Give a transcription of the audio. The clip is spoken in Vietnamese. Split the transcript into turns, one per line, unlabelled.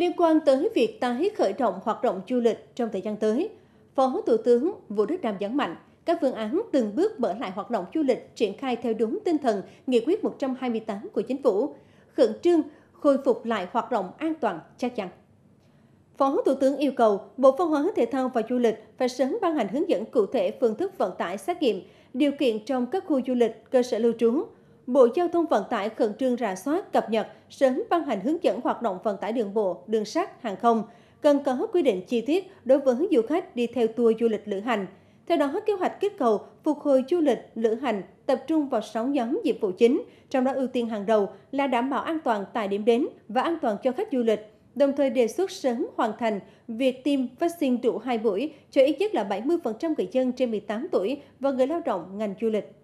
Liên quan tới việc tái khởi động hoạt động du lịch trong thời gian tới, Phó Thủ tướng Vũ Đức Đam nhấn mạnh, các phương án từng bước mở lại hoạt động du lịch triển khai theo đúng tinh thần Nghị quyết 128 của Chính phủ, khẩn trương khôi phục lại hoạt động an toàn chắc chắn. Phó Thủ tướng yêu cầu Bộ Văn hóa Thể thao và Du lịch phải sớm ban hành hướng dẫn cụ thể phương thức vận tải xét nghiệm, điều kiện trong các khu du lịch, cơ sở lưu trú, Bộ Giao thông Vận tải khẩn trương rà soát, cập nhật, sớm ban hành hướng dẫn hoạt động vận tải đường bộ, đường sắt, hàng không, cần có quy định chi tiết đối với du khách đi theo tour du lịch lữ hành. Theo đó, kế hoạch kết cầu phục hồi du lịch lữ hành tập trung vào 6 nhóm dịch vụ chính, trong đó ưu tiên hàng đầu là đảm bảo an toàn tại điểm đến và an toàn cho khách du lịch, đồng thời đề xuất sớm hoàn thành việc tiêm vaccine đủ hai buổi cho ít nhất là 70% người dân trên 18 tuổi và người lao động ngành du lịch.